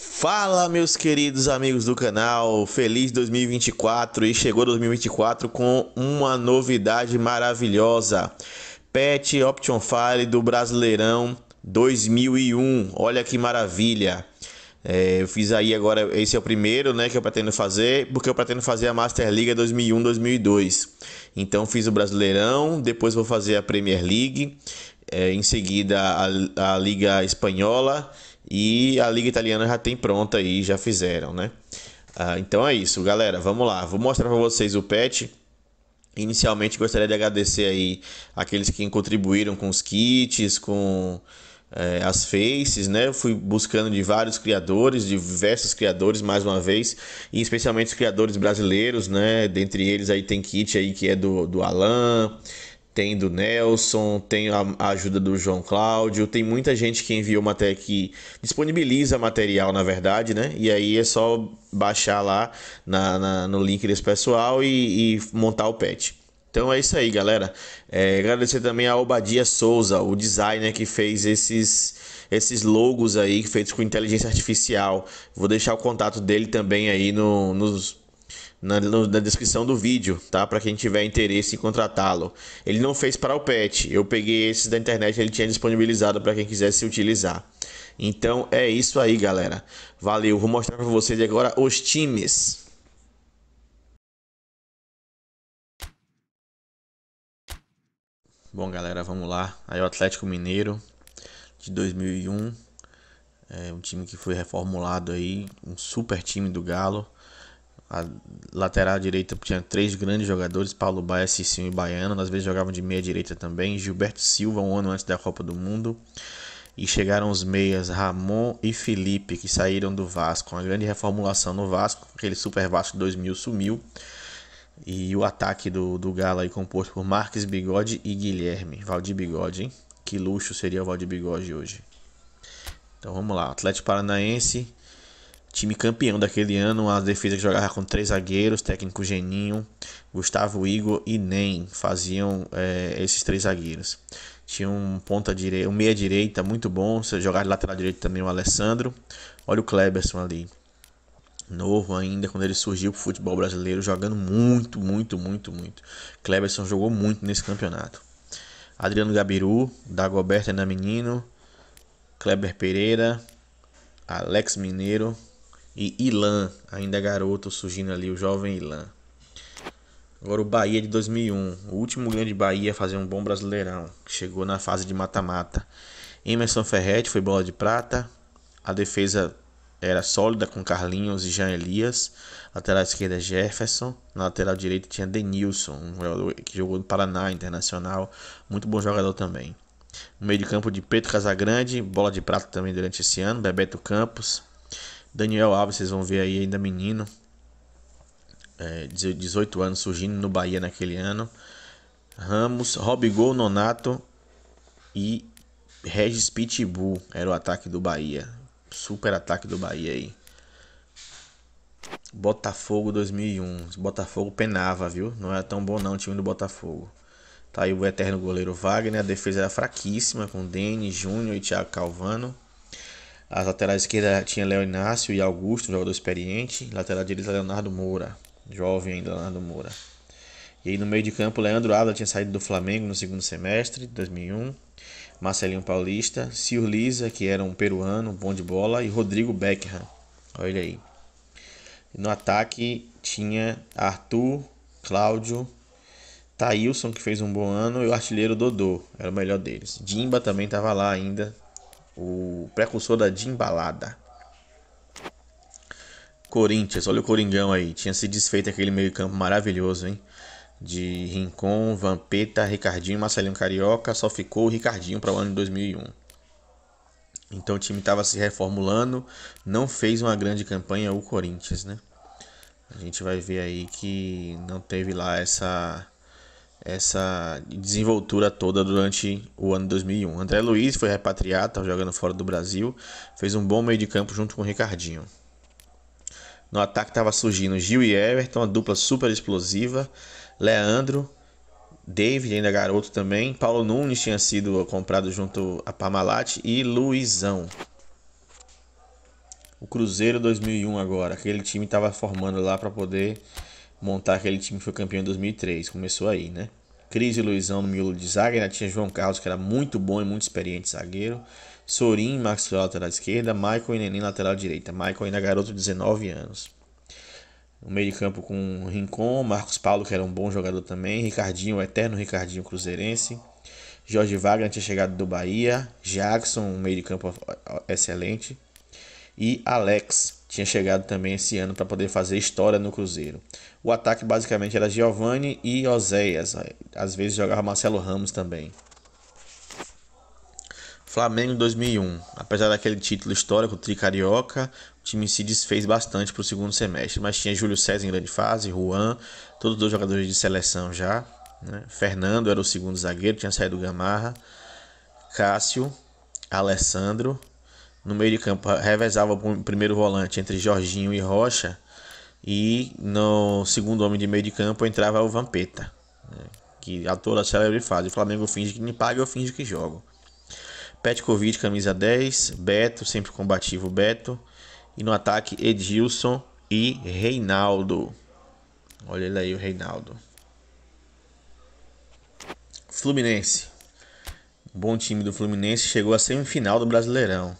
Fala, meus queridos amigos do canal, feliz 2024 e chegou 2024 com uma novidade maravilhosa: Pet Option File do Brasileirão 2001. Olha que maravilha! É, eu fiz aí agora, esse é o primeiro né, que eu pretendo fazer, porque eu pretendo fazer a Master Liga 2001-2002. Então fiz o Brasileirão, depois vou fazer a Premier League, é, em seguida a, a Liga Espanhola e a Liga Italiana já tem pronta aí, já fizeram, né? Ah, então é isso, galera. Vamos lá. Vou mostrar para vocês o patch. Inicialmente gostaria de agradecer aí aqueles que contribuíram com os kits, com é, as faces, né? Eu fui buscando de vários criadores, diversos criadores mais uma vez, e especialmente os criadores brasileiros, né? Dentre eles aí tem kit aí que é do, do Alan, tem do Nelson, tem a, a ajuda do João Cláudio, tem muita gente que enviou matéria que disponibiliza material, na verdade, né? E aí é só baixar lá na, na no link desse pessoal e, e montar o pet. Então é isso aí, galera. É, agradecer também a Obadia Souza, o designer que fez esses, esses logos aí, feitos com inteligência artificial. Vou deixar o contato dele também aí no, nos na, na, descrição do vídeo, tá? Para quem tiver interesse em contratá-lo. Ele não fez para o pet, eu peguei esse da internet, ele tinha disponibilizado para quem quisesse utilizar. Então é isso aí, galera. Valeu, vou mostrar para vocês agora os times. Bom, galera, vamos lá. Aí o Atlético Mineiro de 2001, é um time que foi reformulado aí, um super time do Galo. A lateral direita tinha três grandes jogadores: Paulo Baia, Cicinho e Baiano. Às vezes jogavam de meia direita também. Gilberto Silva, um ano antes da Copa do Mundo. E chegaram os meias Ramon e Felipe, que saíram do Vasco. Uma grande reformulação no Vasco, aquele Super Vasco 2000 sumiu. E o ataque do, do Galo aí composto por Marques Bigode e Guilherme. Valdir Bigode, hein? Que luxo seria o Valdir Bigode hoje. Então vamos lá. Atlético Paranaense Time campeão daquele ano, a defesa que jogava com três zagueiros, técnico Geninho, Gustavo Igor e Nem faziam é, esses três zagueiros. Tinha um ponta direita, um meia direita muito bom, se jogar de lateral direito também o Alessandro. Olha o Kleberson ali. Novo ainda, quando ele surgiu pro futebol brasileiro, jogando muito, muito, muito, muito. Kleberson jogou muito nesse campeonato. Adriano Gabiru, Dagoberto Ana Menino, Kleber Pereira, Alex Mineiro, e Ilan, ainda garoto, surgindo ali, o jovem Ilan. Agora o Bahia de 2001, o último grande Bahia a fazer um bom brasileirão, chegou na fase de mata-mata. Emerson Ferretti foi bola de prata, a defesa era sólida com Carlinhos e Jean Elias, lateral esquerda Jefferson, na lateral direita tinha Denilson, um jogador que jogou no Paraná Internacional, muito bom jogador também. No meio de campo de Pedro Casagrande, bola de prata também durante esse ano, Bebeto Campos, Daniel Alves, vocês vão ver aí ainda menino. É, 18 anos surgindo no Bahia naquele ano. Ramos, Robigol, Nonato e Regis Pitbull era o ataque do Bahia. Super ataque do Bahia aí. Botafogo 2001. Botafogo penava, viu? Não era tão bom não o time do Botafogo. Tá aí o eterno goleiro Wagner. A defesa era fraquíssima com Denis, Júnior e Thiago Calvano as laterais esquerda tinha Léo Inácio e Augusto, um jogador experiente. Lateral direita, Leonardo Moura, jovem ainda, Leonardo Moura. E aí no meio de campo, Leandro Ávila tinha saído do Flamengo no segundo semestre de 2001. Marcelinho Paulista, Lisa, que era um peruano, bom de bola, e Rodrigo Beckham. Olha aí. No ataque tinha Arthur, Cláudio, Taílson, que fez um bom ano, e o artilheiro Dodô, era o melhor deles. Dimba também estava lá ainda, o precursor da Dimbalada. Corinthians, olha o Coringão aí. Tinha se desfeito aquele meio-campo maravilhoso, hein? De Rincon, Vampeta, Ricardinho, Marcelinho Carioca. Só ficou o Ricardinho para o ano de 2001. Então o time estava se reformulando. Não fez uma grande campanha o Corinthians, né? A gente vai ver aí que não teve lá essa essa desenvoltura toda durante o ano 2001. André Luiz foi repatriado, estava jogando fora do Brasil, fez um bom meio de campo junto com o Ricardinho. No ataque estava surgindo Gil e Everton, uma dupla super explosiva. Leandro, David, ainda garoto também. Paulo Nunes tinha sido comprado junto a Parmalat e Luizão. O Cruzeiro 2001 agora, aquele time estava formando lá para poder montar aquele time que foi campeão em 2003. Começou aí, né? Cris e Luizão no miolo de zaga. Ainda tinha João Carlos, que era muito bom e muito experiente zagueiro. Sorin, Maxwell, lateral esquerda. Michael e Neném, lateral direita. Michael ainda garoto de 19 anos. No meio de campo com Rincon, Marcos Paulo, que era um bom jogador também. Ricardinho, o eterno Ricardinho Cruzeirense. Jorge Wagner tinha chegado do Bahia. Jackson, um meio de campo excelente e Alex tinha chegado também esse ano para poder fazer história no Cruzeiro. O ataque basicamente era Giovani e Oséias, às vezes jogava Marcelo Ramos também. Flamengo 2001. Apesar daquele título histórico, o Tricarioca, o time se desfez bastante para o segundo semestre, mas tinha Júlio César em grande fase, Juan, todos dois jogadores de seleção já. Né? Fernando era o segundo zagueiro, tinha saído Gamarra, Cássio, Alessandro, no meio de campo revezava o primeiro volante entre Jorginho e Rocha. E no segundo homem de meio de campo entrava o Vampeta. Né? Que a toda célebre fase. O Flamengo finge que me paga, eu finge que jogo. Petkovic, camisa 10. Beto, sempre combativo Beto. E no ataque, Edilson e Reinaldo. Olha ele aí, o Reinaldo. Fluminense. Bom time do Fluminense. Chegou à semifinal do Brasileirão.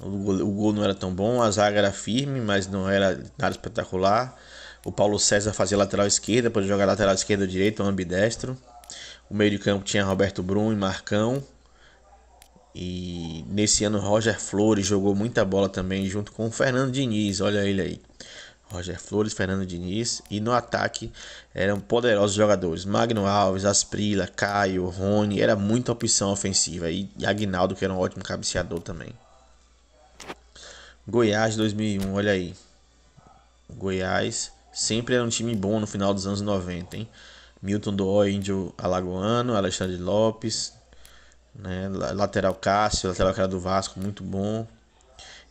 O gol, não era tão bom, a zaga era firme, mas não era nada espetacular. O Paulo César fazia lateral esquerda, pode jogar lateral esquerda ou direita, um ambidestro. O meio de campo tinha Roberto Brum e Marcão. E nesse ano Roger Flores jogou muita bola também junto com o Fernando Diniz, olha ele aí. Roger Flores, Fernando Diniz e no ataque eram poderosos jogadores. Magno Alves, Asprila, Caio, Rony, era muita opção ofensiva e Agnaldo que era um ótimo cabeceador também. Goiás 2001, olha aí. Goiás sempre era um time bom no final dos anos 90, hein? Milton Dói, Índio Alagoano, Alexandre Lopes, né? lateral Cássio, lateral que era do Vasco, muito bom.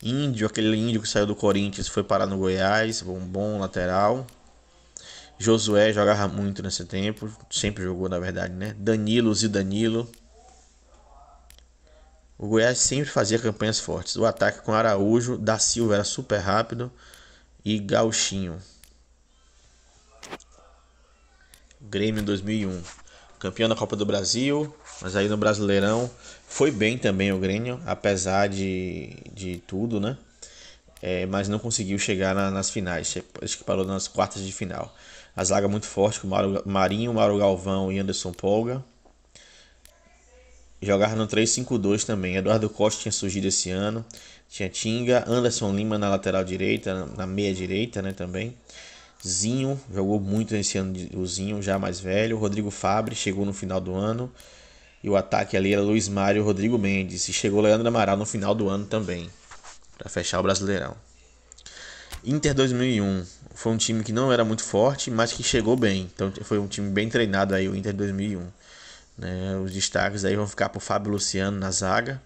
Índio, aquele índio que saiu do Corinthians, foi parar no Goiás, um bom lateral. Josué jogava muito nesse tempo, sempre jogou na verdade, né? Danilo, Zidanilo. Danilo. O Goiás sempre fazia campanhas fortes. O ataque com Araújo, da Silva era super rápido e Gauchinho. Grêmio 2001. Campeão da Copa do Brasil, mas aí no Brasileirão foi bem também o Grêmio, apesar de, de tudo, né? É, mas não conseguiu chegar na, nas finais. Acho que parou nas quartas de final. A zaga muito forte com Mauro, Marinho, Mauro Galvão e Anderson Polga. Jogava no 3-5-2 também. Eduardo Costa tinha surgido esse ano. Tinha Tinga, Anderson Lima na lateral direita, na meia direita, né, também. Zinho, jogou muito nesse ano o Zinho, já mais velho. Rodrigo Fabre chegou no final do ano. E o ataque ali era Luiz Mário e Rodrigo Mendes. E chegou Leandro Amaral no final do ano também. para fechar o Brasileirão. Inter 2001 foi um time que não era muito forte, mas que chegou bem. Então foi um time bem treinado aí, o Inter 2001 né? Os destaques aí vão ficar para o Fábio Luciano na zaga,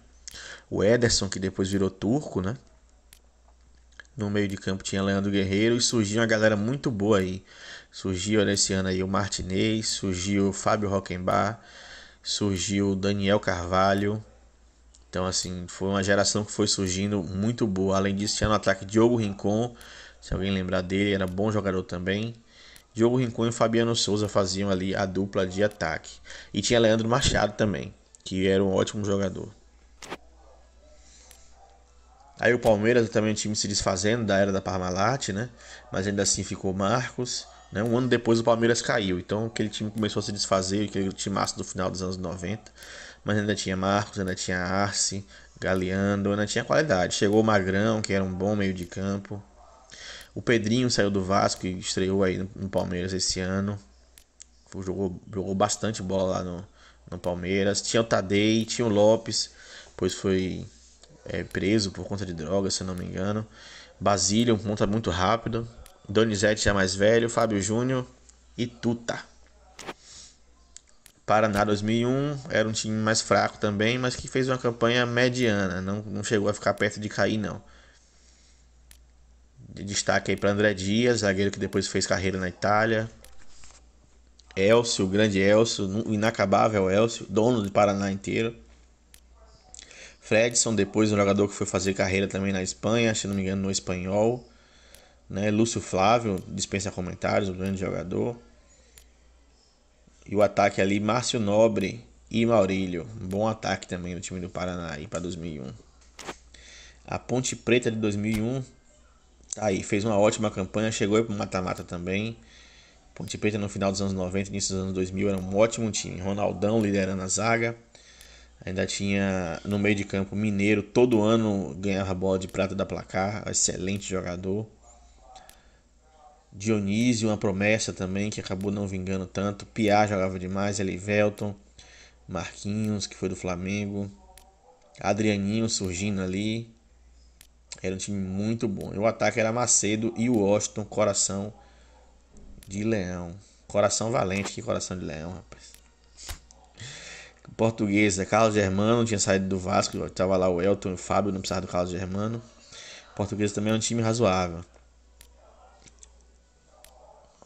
o Ederson, que depois virou turco, né? No meio de campo tinha Leandro Guerreiro e surgiu uma galera muito boa aí. Surgiu nesse ano aí o Martinez, surgiu o Fábio Rockenbach, surgiu o Daniel Carvalho. Então, assim, foi uma geração que foi surgindo muito boa. Além disso, tinha no ataque Diogo Rincon, se alguém lembrar dele, era bom jogador também. Diogo Rincon e Fabiano Souza faziam ali a dupla de ataque. E tinha Leandro Machado também, que era um ótimo jogador. Aí o Palmeiras também um time se desfazendo da era da Parmalat, né? Mas ainda assim ficou Marcos. Né? Um ano depois o Palmeiras caiu. Então aquele time começou a se desfazer, aquele time massa do final dos anos 90. Mas ainda tinha Marcos, ainda tinha Arce, Galeando, ainda tinha qualidade. Chegou o Magrão, que era um bom meio de campo. O Pedrinho saiu do Vasco e estreou aí no, Palmeiras esse ano. Jogou, jogou bastante bola lá no, no Palmeiras. Tinha o Tadei, tinha o Lopes, pois foi é, preso por conta de drogas, se eu não me engano. Basílio, um ponta muito rápido. Donizete já mais velho, Fábio Júnior e Tuta. Paraná 2001 era um time mais fraco também, mas que fez uma campanha mediana, não, não chegou a ficar perto de cair não destaque aí para André Dias, zagueiro que depois fez carreira na Itália. Elcio, o grande Elcio, o inacabável Elcio, dono do Paraná inteiro. Fredson, depois um jogador que foi fazer carreira também na Espanha, se não me engano, no espanhol. Né? Lúcio Flávio, dispensa comentários, um grande jogador. E o ataque ali, Márcio Nobre e Maurílio. Um bom ataque também do time do Paraná aí para 2001. A Ponte Preta de 2001 aí, fez uma ótima campanha, chegou para o mata-mata também. Ponte Preta no final dos anos 90, início dos anos 2000 era um ótimo time. Ronaldão liderando a zaga. Ainda tinha no meio de campo Mineiro, todo ano ganhava bola de prata da placar, excelente jogador. Dionísio, uma promessa também que acabou não vingando tanto. Piá jogava demais, Elivelton, Marquinhos, que foi do Flamengo. Adrianinho surgindo ali. Era um time muito bom. E o ataque era Macedo e o Washington, coração de leão. Coração valente, que coração de leão, rapaz. Portuguesa, Carlos Germano tinha saído do Vasco, estava lá o Elton e o Fábio, não precisava do Carlos Germano. Portuguesa também é um time razoável.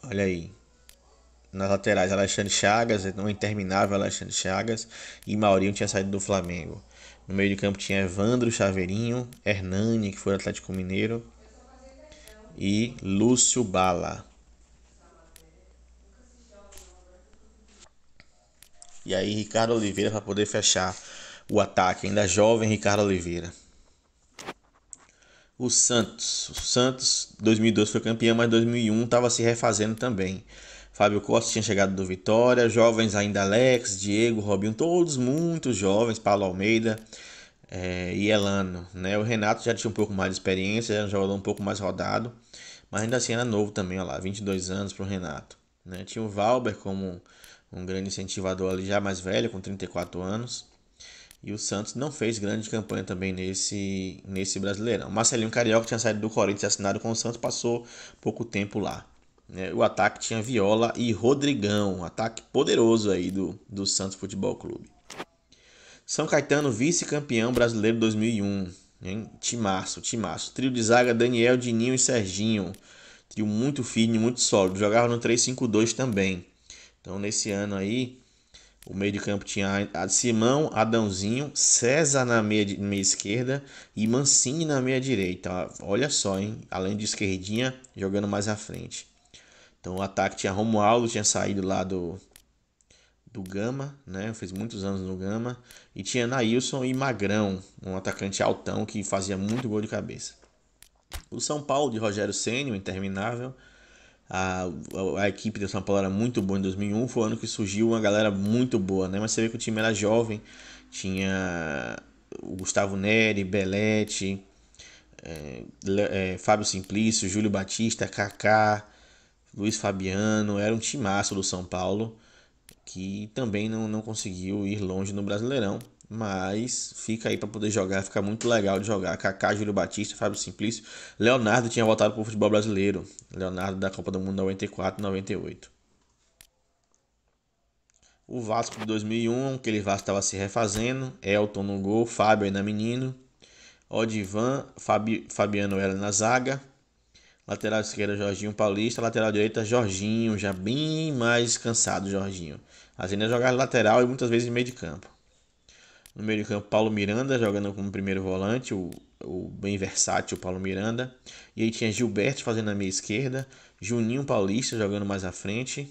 Olha aí. Nas laterais, Alexandre Chagas, né, um interminável Alexandre Chagas. E Maurinho tinha saído do Flamengo. No meio de campo tinha Evandro Chaveirinho, Hernani, que foi Atlético Mineiro, e Lúcio Bala. E aí Ricardo Oliveira para poder fechar o ataque, ainda jovem Ricardo Oliveira. O Santos, o Santos 2002 foi campeão, mas 2001 estava se refazendo também. Fábio Costa tinha chegado do Vitória, jovens ainda Alex, Diego, Robinho, todos muito jovens, Paulo Almeida é, e Elano. Né? O Renato já tinha um pouco mais de experiência, já era um jogador um pouco mais rodado, mas ainda assim era novo também, olha lá, 22 anos para o Renato. Né? Tinha o Valber como um grande incentivador ali, já mais velho, com 34 anos. E o Santos não fez grande campanha também nesse, nesse Brasileirão. Marcelinho Carioca tinha saído do Corinthians, assinado com o Santos, passou pouco tempo lá. Né? O ataque tinha Viola e Rodrigão. Um ataque poderoso aí do, do Santos Futebol Clube. São Caetano, vice-campeão brasileiro 2001. Hein? Timaço, timaço. Trio de zaga, Daniel, Dininho e Serginho. Trio muito firme, muito sólido. Jogava no 3-5-2 também. Então, nesse ano aí, o meio de campo tinha Simão, Adãozinho, César na meia, meia esquerda e Mancini na meia direita. Olha só, hein? Além de esquerdinha, jogando mais à frente. Então o ataque tinha Romualdo, tinha saído lá do, do Gama, né? Fez muitos anos no Gama. E tinha Nailson e Magrão, um atacante altão que fazia muito gol de cabeça. O São Paulo de Rogério Ceni, interminável. A, a, a, equipe do São Paulo era muito boa em 2001, foi o ano que surgiu uma galera muito boa, né? Mas você vê que o time era jovem, tinha o Gustavo Neri, Belete, eh, é, eh, é, Fábio Simplício, Júlio Batista, Kaká, Luiz Fabiano, era um timaço do São Paulo, que também não, não conseguiu ir longe no Brasileirão, mas fica aí para poder jogar, fica muito legal de jogar. Kaká, Júlio Batista, Fábio Simplício, Leonardo tinha voltado para o futebol brasileiro, Leonardo da Copa do Mundo 94 98. O Vasco de 2001, aquele Vasco estava se refazendo, Elton no gol, Fábio ainda menino, Odivan, Fabi, Fabiano era na zaga, Lateral esquerda, Jorginho Paulista. Lateral direita, Jorginho. Já bem mais cansado, Jorginho. fazendo jogar lateral e muitas vezes meio de campo. No meio de campo, Paulo Miranda jogando como primeiro volante, o, o bem versátil Paulo Miranda. E aí tinha Gilberto fazendo a meia esquerda, Juninho Paulista jogando mais à frente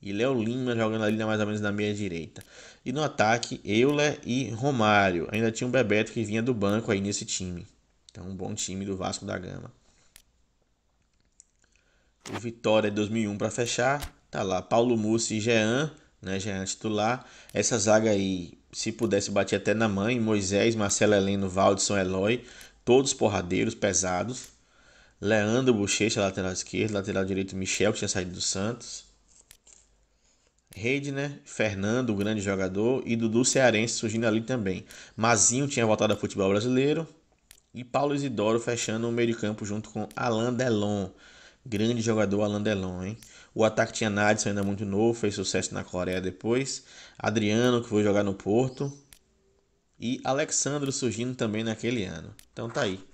e Léo Lima jogando ali mais ou menos na meia direita. E no ataque, Euler e Romário. Ainda tinha o Bebeto que vinha do banco aí nesse time. Então, um bom time do Vasco da Gama. O Vitória 2001 para fechar. Tá lá Paulo Mussi e Jean, né? Jean titular. Essa zaga aí, se pudesse bater até na mãe, Moisés, Marcelo Heleno, Valdisson Eloy, todos porradeiros, pesados. Leandro Bochecha, lateral esquerdo, lateral direito Michel, que tinha saído do Santos. Reidner, né, Fernando, grande jogador, e Dudu Cearense surgindo ali também. Mazinho tinha voltado ao futebol brasileiro. E Paulo Isidoro fechando o meio de campo junto com Alain Delon. Grande jogador Alain Delon, hein? O ataque tinha Nadson, ainda muito novo, fez sucesso na Coreia depois. Adriano, que foi jogar no Porto. E Alexandro surgindo também naquele ano. Então tá aí.